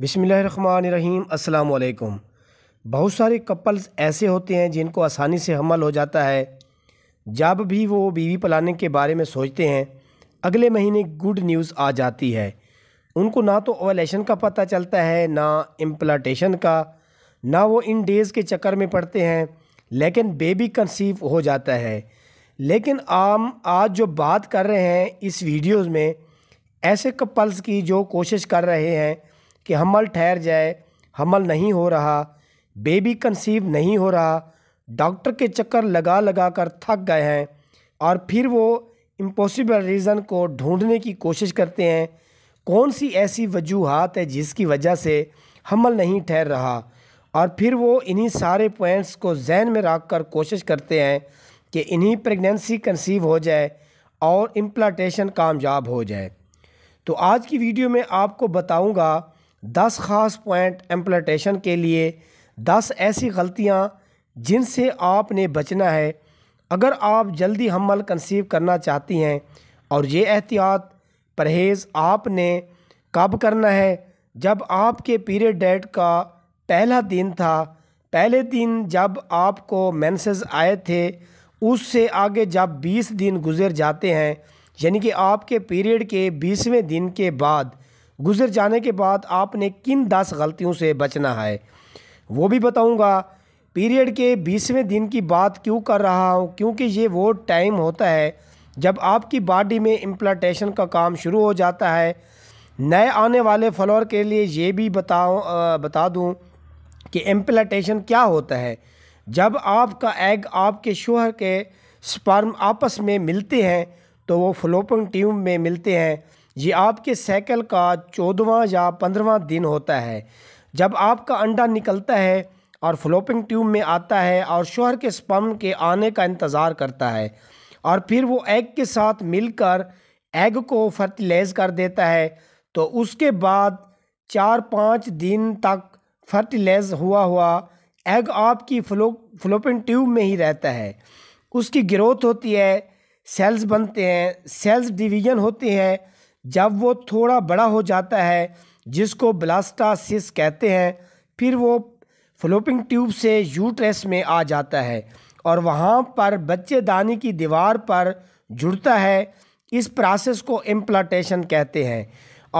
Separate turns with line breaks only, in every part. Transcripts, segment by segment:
बिसमीम् अल्लाम बहुत सारे कपल्स ऐसे होते हैं जिनको आसानी से हमल हो जाता है जब भी वो बीवी पलाने के बारे में सोचते हैं अगले महीने गुड न्यूज़ आ जाती है उनको ना तो ओवलेशन का पता चलता है ना इम्प्लाटेशन का ना वो इन डेज़ के चक्कर में पड़ते हैं लेकिन बेबी कंसीव हो जाता है लेकिन आम आज जो बात कर रहे हैं इस वीडियोज़ में ऐसे कपल्स की जो कोशिश कर रहे हैं कि हमल ठहर जाए हमल नहीं हो रहा बेबी कंसीव नहीं हो रहा डॉक्टर के चक्कर लगा लगा कर थक गए हैं और फिर वो इम्पॉसिबल रीज़न को ढूंढने की कोशिश करते हैं कौन सी ऐसी वजूहत है जिसकी वजह से हमल नहीं ठहर रहा और फिर वो इन्हीं सारे पॉइंट्स को जहन में रख कर कोशिश करते हैं कि इन्हीं प्रेगनेंसी कंसीव हो जाए और इम्प्लाटेशन कामयाब हो जाए तो आज की वीडियो में आपको बताऊँगा दस खास पॉइंट एम्प्लाटेशन के लिए दस ऐसी गलतियाँ जिनसे आपने बचना है अगर आप जल्दी हमल कंसीव करना चाहती हैं और ये एहतियात परहेज़ आपने कब करना है जब आपके पीरियड डेट का पहला दिन था पहले दिन जब आपको मैंसेज आए थे उससे आगे जब 20 दिन गुजर जाते हैं यानी कि आपके पीरियड के 20वें दिन के बाद गुजर जाने के बाद आपने किन दस गलतियों से बचना है वो भी बताऊंगा पीरियड के बीसवें दिन की बात क्यों कर रहा हूँ क्योंकि ये वो टाइम होता है जब आपकी बॉडी में इम्प्लाटेशन का काम शुरू हो जाता है नए आने वाले फ्लोर के लिए ये भी बताओ बता दूँ कि इम्प्लाटेशन क्या होता है जब आपका एग आपके शोहर के स्पर्म आपस में मिलते हैं तो वो फ्लोपिंग ट्यूब में मिलते हैं ये आपके साइकिल का चौदवा या पंद्रवा दिन होता है जब आपका अंडा निकलता है और फ्लोपिंग ट्यूब में आता है और शोहर के स्पम के आने का इंतज़ार करता है और फिर वो एग के साथ मिलकर एग को फर्टिलाइज कर देता है तो उसके बाद चार पाँच दिन तक फर्टिलाइज हुआ हुआ एग आपकी फ्लो फ्लोपिंग ट्यूब में ही रहता है उसकी ग्रोथ होती है सेल्स बनते हैं सेल्स डिवीजन होते हैं जब वो थोड़ा बड़ा हो जाता है जिसको ब्लास्टासिस कहते हैं फिर वो फ्लोपिंग ट्यूब से यूट्रेस में आ जाता है और वहाँ पर बच्चेदानी की दीवार पर जुड़ता है इस प्रोसेस को इम्प्लांटेशन कहते हैं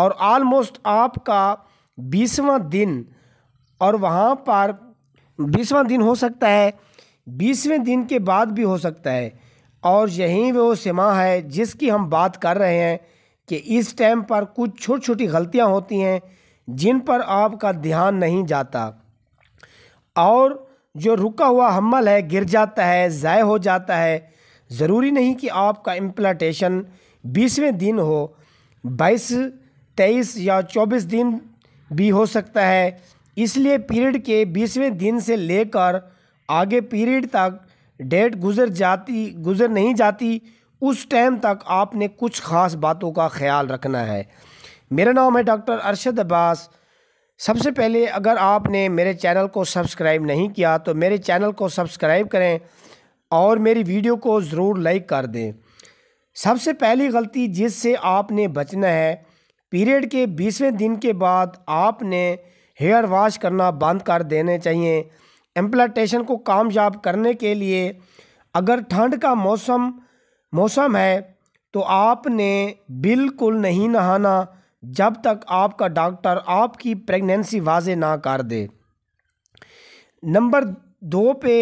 और आलमोस्ट आपका बीसवा दिन और वहाँ पर बीसवा दिन हो सकता है बीसवें दिन के बाद भी हो सकता है और यहीं वो सिमा है जिसकी हम बात कर रहे हैं कि इस टाइम पर कुछ छोटी छोटी गलतियां होती हैं जिन पर आपका ध्यान नहीं जाता और जो रुका हुआ हमल है गिर जाता है ज़ाय हो जाता है ज़रूरी नहीं कि आपका इम्प्लाटेशन बीसवें दिन हो बाईस तेईस या चौबीस दिन भी हो सकता है इसलिए पीरियड के बीसवें दिन से लेकर आगे पीरियड तक डेट गुजर जाती गुजर नहीं जाती उस टाइम तक आपने कुछ ख़ास बातों का ख्याल रखना है मेरा नाम है डॉक्टर अरशद अब्बास सबसे पहले अगर आपने मेरे चैनल को सब्सक्राइब नहीं किया तो मेरे चैनल को सब्सक्राइब करें और मेरी वीडियो को ज़रूर लाइक कर दें सबसे पहली गलती जिससे आपने बचना है पीरियड के बीसवें दिन के बाद आपने हेयर वॉश करना बंद कर देने चाहिए एम्प्लाटेशन को कामयाब करने के लिए अगर ठंड का मौसम मौसम है तो आपने बिल्कुल नहीं नहाना जब तक आपका डॉक्टर आपकी प्रेगनेंसी वाजे ना कर दे नंबर दो पे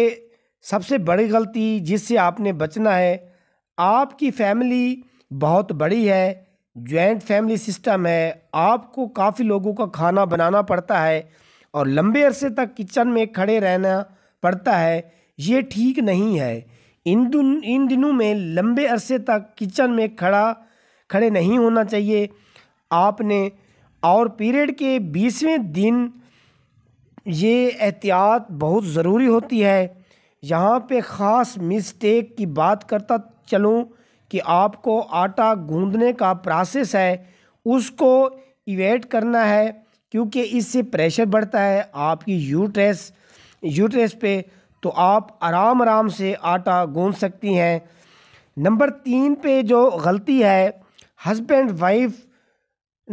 सबसे बड़ी गलती जिससे आपने बचना है आपकी फैमिली बहुत बड़ी है जॉइंट फैमिली सिस्टम है आपको काफ़ी लोगों का खाना बनाना पड़ता है और लंबे अरसे तक किचन में खड़े रहना पड़ता है ये ठीक नहीं है इन दिन इन दिनों में लंबे अरसे तक किचन में खड़ा खड़े नहीं होना चाहिए आपने और पीरियड के बीसवें दिन ये एहतियात बहुत ज़रूरी होती है यहाँ पे ख़ास मिस्टेक की बात करता चलूँ कि आपको आटा गूंदने का प्रोसेस है उसको इवेट करना है क्योंकि इससे प्रेशर बढ़ता है आपकी यूट्रेस यूट्रेस पे तो आप आराम आराम से आटा गूँध सकती हैं नंबर तीन पे जो गलती है हस्बैंड वाइफ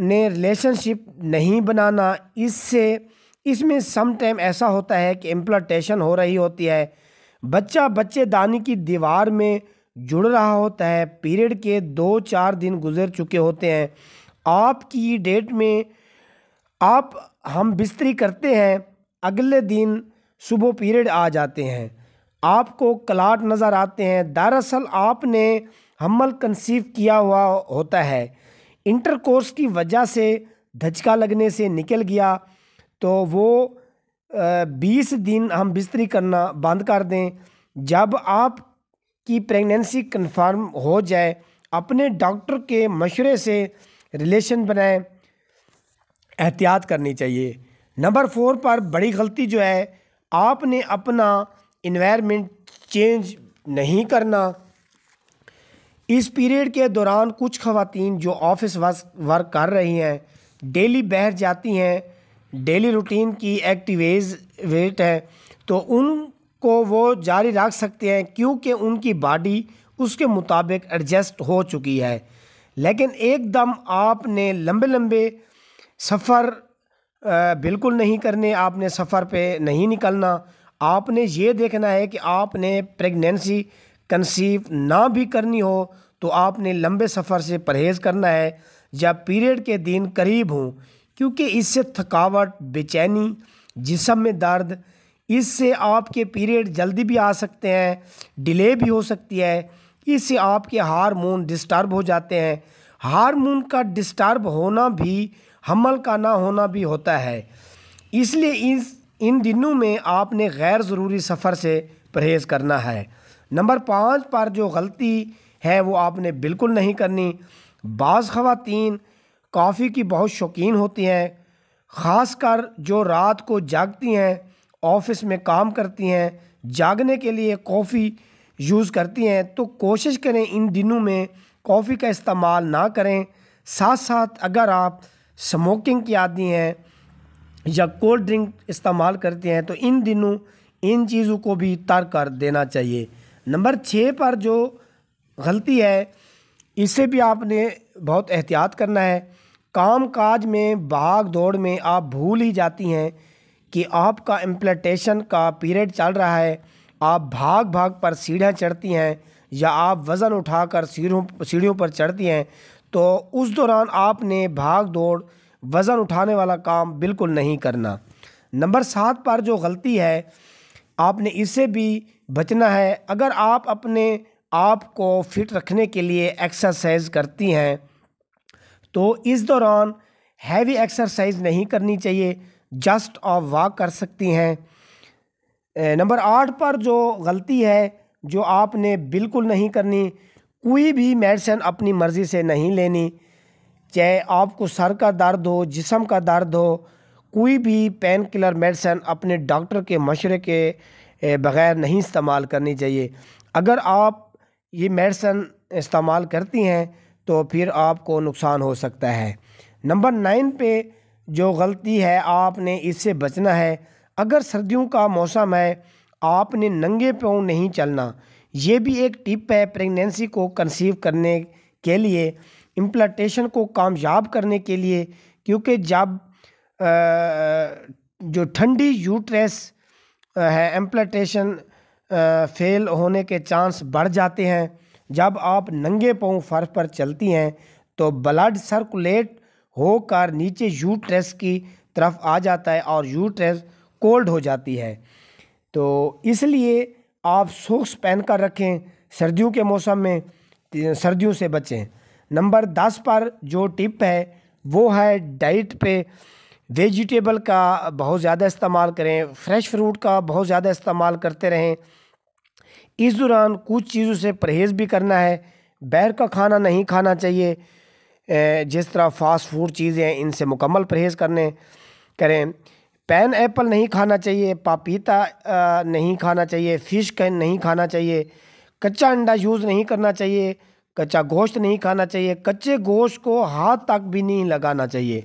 ने रिलेशनशिप नहीं बनाना इससे इसमें सम टाइम ऐसा होता है कि इम्प्लाटेशन हो रही होती है बच्चा बच्चे दानी की दीवार में जुड़ रहा होता है पीरियड के दो चार दिन गुजर चुके होते हैं आपकी डेट में आप हम बिस्तरी करते हैं अगले दिन सुबह पीरियड आ जाते हैं आपको कलाट नज़र आते हैं दरअसल आपने हमल कंसीव किया हुआ होता है इंटरकोर्स की वजह से धचका लगने से निकल गया तो वो बीस दिन हम बिस्तरी करना बंद कर दें जब आप की प्रेगनेंसी कन्फर्म हो जाए अपने डॉक्टर के मशरे से रिलेशन बनाएं एहतियात करनी चाहिए नंबर फोर पर बड़ी गलती जो है आपने अपना इन्वायरमेंट चेंज नहीं करना इस पीरियड के दौरान कुछ खातन जो ऑफिस वर्क कर रही हैं डेली बहर जाती हैं डेली रूटीन की एक्टिवेज वेट है तो उनको वो जारी रख सकते हैं क्योंकि उनकी बॉडी उसके मुताबिक एडजस्ट हो चुकी है लेकिन एकदम आपने लंबे लंबे सफ़र बिल्कुल नहीं करने आपने सफ़र पे नहीं निकलना आपने ये देखना है कि आपने प्रेगनेंसी कंसीव ना भी करनी हो तो आपने लंबे सफ़र से परहेज़ करना है या पीरियड के दिन करीब हों क्योंकि इससे थकावट बेचैनी जिसम में दर्द इससे आपके पीरियड जल्दी भी आ सकते हैं डिले भी हो सकती है इससे आपके हारमोन डिस्टर्ब हो जाते हैं हारमोन का डिस्टर्ब होना भी हमल का ना होना भी होता है इसलिए इस इन दिनों में आपने गैर ज़रूरी सफ़र से परहेज़ करना है नंबर पाँच पर जो गलती है वो आपने बिल्कुल नहीं करनी बाज़ ख़वातीन कॉफ़ी की बहुत शौकीन होती हैं ख़ास कर जो रात को जागती हैं ऑफिस में काम करती हैं जागने के लिए कॉफ़ी यूज़ करती हैं तो कोशिश करें इन दिनों में कॉफ़ी का इस्तेमाल ना करें साथ साथ अगर आप स्मोकिंग की आदि हैं या कोल्ड ड्रिंक इस्तेमाल करते हैं तो इन दिनों इन चीज़ों को भी तर कर देना चाहिए नंबर छः पर जो गलती है इसे भी आपने बहुत एहतियात करना है काम काज में भाग दौड़ में आप भूल ही जाती हैं कि आपका इम्प्लेटेशन का पीरियड चल रहा है आप भाग भाग पर सीढ़ियाँ चढ़ती हैं या आप वज़न उठाकर सीढ़ियों सीढ़ियों पर चढ़ती हैं तो उस दौरान आपने भाग दौड़ वज़न उठाने वाला काम बिल्कुल नहीं करना नंबर सात पर जो गलती है आपने इससे भी बचना है अगर आप अपने आप को फिट रखने के लिए एक्सरसाइज करती हैं तो इस दौरान हैवी एक्सरसाइज नहीं करनी चाहिए जस्ट ऑफ वॉक कर सकती हैं नंबर आठ पर जो गलती है जो आपने बिल्कुल नहीं करनी कोई भी मेडिसिन अपनी मर्ज़ी से नहीं लेनी चाहे आपको सर का दर्द हो जिसम का दर्द हो कोई भी पेन किलर मेडिसन अपने डॉक्टर के मशरे के बग़ैर नहीं इस्तेमाल करनी चाहिए अगर आप ये मेडिसन इस्तेमाल करती हैं तो फिर आपको नुकसान हो सकता है नंबर नाइन पे जो गलती है आपने इससे बचना है अगर सर्दियों का मौसम है आपने नंगे पाँव नहीं चलना ये भी एक टिप है प्रेगनेंसी को कंसीव करने के लिए इम्प्लाटेशन को कामयाब करने के लिए क्योंकि जब जो ठंडी यूट्रेस है एम्प्लाटेशन फेल होने के चांस बढ़ जाते हैं जब आप नंगे पाँव फर्श पर चलती हैं तो ब्लड सर्कुलेट होकर नीचे यूट्रेस की तरफ आ जाता है और यूट्रेस कोल्ड हो जाती है तो इसलिए आप सॉक्स पहन कर रखें सर्दियों के मौसम में सर्दियों से बचें नंबर दस पर जो टिप है वो है डाइट पे वेजिटेबल का बहुत ज़्यादा इस्तेमाल करें फ्रेश फ्रूट का बहुत ज़्यादा इस्तेमाल करते रहें इस दौरान कुछ चीज़ों से परहेज़ भी करना है बैर का खाना नहीं खाना चाहिए जिस तरह फास्ट फूड चीज़ें इनसे मुकम्मल परहेज़ करने करें पैन एप्पल नहीं खाना चाहिए पपीता नहीं खाना चाहिए फ़िश कैन नहीं खाना चाहिए कच्चा अंडा यूज़ नहीं करना चाहिए कच्चा गोश्त नहीं खाना चाहिए कच्चे गोश्त को हाथ तक भी नहीं लगाना चाहिए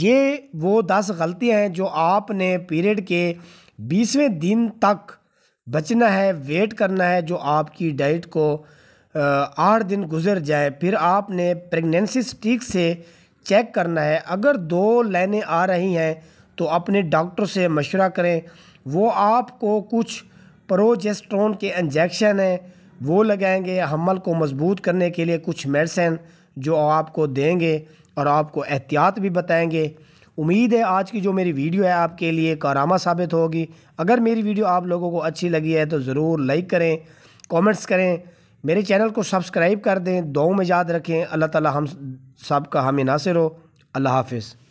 ये वो दस गलतियां हैं जो आपने पीरियड के बीसवें दिन तक बचना है वेट करना है जो आपकी डाइट को आठ दिन गुजर जाए फिर आपने प्रेगनेंसी स्टिक से चेक करना है अगर दो लाइनें आ रही हैं तो अपने डॉक्टर से मशवरा करें वो आपको कुछ प्रोजेस्ट्रोन के इंजेक्शन हैं वो लगाएंगे हमल को मजबूत करने के लिए कुछ मेडिसिन जो आपको देंगे और आपको एहतियात भी बताएंगे उम्मीद है आज की जो मेरी वीडियो है आपके लिए कारामा साबित होगी अगर मेरी वीडियो आप लोगों को अच्छी लगी है तो ज़रूर लाइक करें कमेंट्स करें मेरे चैनल को सब्सक्राइब कर दें दो में याद रखें अल्लाह ताला हम सब का हामी नासिर हो अल्लाह हाफिज़